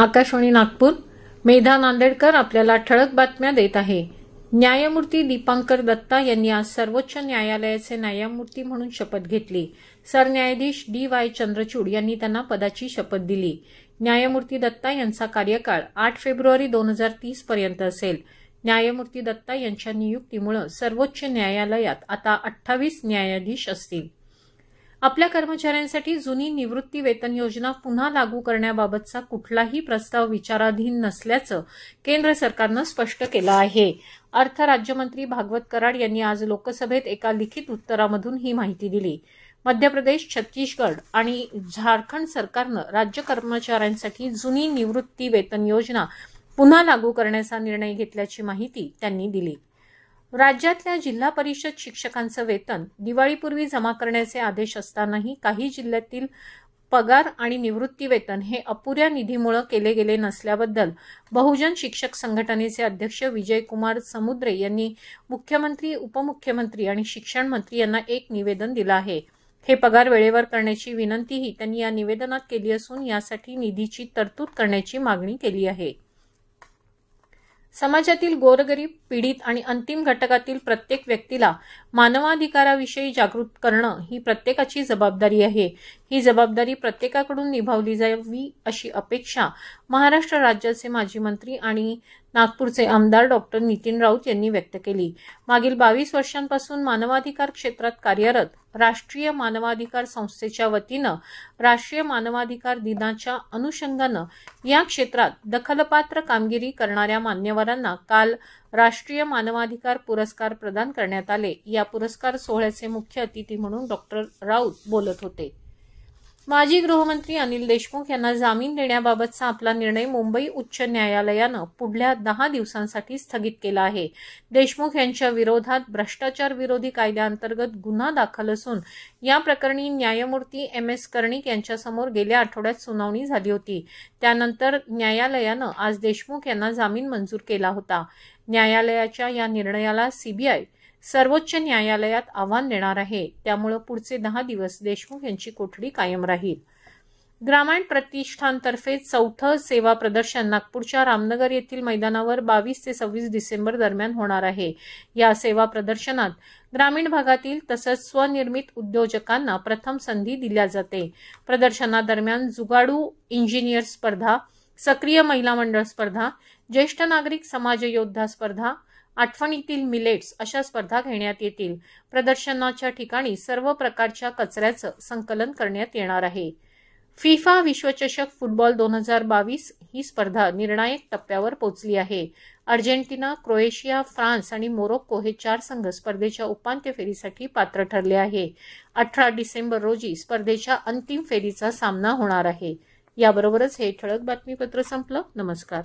आकाशवाणी नागपूर मेधा नांदेडकर आपल्याला ठळक बातम्या देत आहे न्यायमूर्ती दीपांकर दत्ता यांनी आज सर्वोच्च न्यायालयाचे न्यायमूर्ती म्हणून शपथ घेतली सरन्यायाधीश डी वाय चंद्रचूड यांनी त्यांना पदाची शपथ दिली न्यायमूर्ती दत्ता यांचा कार्यकाळ आठ फेब्रुवारी दोन हजार तीस पर्यंत असेल न्यायमूर्ती दत्ता यांच्या नियुक्तीमुळे सर्वोच्च न्यायालयात आता अठ्ठावीस न्यायाधीश असतील आपल्या कर्मचाऱ्यांसाठी जुनी निवृत्ती वेतन योजना पुन्हा लागू करण्याबाबतचा कुठलाही प्रस्ताव विचाराधीन नसल्याचं केंद्र सरकारनं स्पष्ट केलं आहे अर्थ राज्यमंत्री भागवत कराड यांनी आज लोकसभेत एका लिखित उत्तरामधून ही माहिती दिली मध्य प्रदेश छत्तीसगड आणि झारखंड सरकारनं राज्य कर्मचाऱ्यांसाठी जुनी निवृत्ती वेतन योजना पुन्हा लागू करण्याचा निर्णय घेतल्याची माहिती त्यांनी दिली राज्यातल्या जिल्हा परिषद शिक्षकांचं वेतन दिवाळीपूर्वी जमा करण्याचे आदेश असतानाही काही जिल्ह्यातील पगार आणि निवृत्ती वेतन हे अपुऱ्या निधीमुळे केले गेले नसल्याबद्दल बहुजन शिक्षक संघटनेचे अध्यक्ष विजयकुमार समुद्रे यांनी मुख्यमंत्री उपमुख्यमंत्री आणि शिक्षण मंत्री यांना एक निवेदन दिलं आहे हे पगार वेळेवर करण्याची विनंतीही त्यांनी या निवेदनात केली असून यासाठी निधीची तरतूद करण्याची मागणी केली आहे समाजातील गोरगरीब पीडित आणि अंतिम घटकातील प्रत्येक व्यक्तीला मानवाधिकाराविषयी जागृत करणं ही प्रत्येकाची जबाबदारी आहे ही जबाबदारी प्रत्येकाकडून निभावली जावी अशी अपेक्षा महाराष्ट्र राज्याचे माजी मंत्री आणि नागपूरचे आमदार डॉक्टर नितीन राऊत यांनी व्यक्त केली मागील बावीस वर्षांपासून मानवाधिकार क्षेत्रात कार्यरत राष्ट्रीय मानवाधिकार संस्थेच्या वतीनं राष्ट्रीय मानवाधिकार दिनाच्या अनुषंगानं या क्षेत्रात दखलपात्र कामगिरी करणाऱ्या मान्यवरांना काल राष्ट्रीय मानवाधिकार पुरस्कार प्रदान करण्यात आले या पुरस्कार सोहळ्याचे मुख्य अतिथी म्हणून डॉक्टर राऊत बोलत होते माजी गृहमंत्री अनिल देशमुख यांना जामीन देण्याबाबतचा आपला निर्णय मुंबई उच्च न्यायालयानं पुढल्या दहा दिवसांसाठी स्थगित केला आहे देशमुख यांच्या विरोधात भ्रष्टाचार विरोधी कायद्याअंतर्गत गुन्हा दाखल असून या प्रकरणी न्यायमूर्ती एम एस कर्णिक यांच्यासमोर गेल्या आठवड्यात सुनावणी झाली होती त्यानंतर न्यायालयानं आज देशमुख यांना जामीन मंजूर केला होता न्यायालयाच्या या निर्णयाला सीबीआय सर्वोच्च न्यायालयात आव्हान देणार आहे त्यामुळं पुढचे दहा दिवस देशमुख यांची कोठडी कायम राहील ग्रामीण प्रतिष्ठानतर्फे चौथं सेवा प्रदर्शन नागपूरच्या रामनगर येथील मैदानावर बावीस ते सव्वीस डिसेंबर दरम्यान होणार आहे या सेवा प्रदर्शनात ग्रामीण भागातील तसंच स्वनिर्मित उद्योजकांना प्रथम संधी दिल्या जाते प्रदर्शनादरम्यान जुगाडू इंजिनियर स्पर्धा सक्रिय महिला मंडळ स्पर्धा ज्येष्ठ नागरिक समाज योद्धा स्पर्धा आठवणीतील मिलेट्स अशा स्पर्धा घेण्यात येतील प्रदर्शनाच्या ठिकाणी सर्व प्रकारच्या कचऱ्याचं संकलन करण्यात येणार आहे फिफा विश्वचषक फुटबॉल दोन हजार बावीस ही स्पर्धा निर्णायक टप्प्यावर पोहोचली आहे अर्जेंटिना क्रोएशिया फ्रान्स आणि मोरोक्को हे चार संघ स्पर्धेच्या उपांत्य फेरीसाठी पात्र ठरले आहे अठरा डिसेंबर रोजी स्पर्धेच्या अंतिम फेरीचा सामना होणार आहे याबरोबरच हे ठळक बातमीपत्र संपलं नमस्कार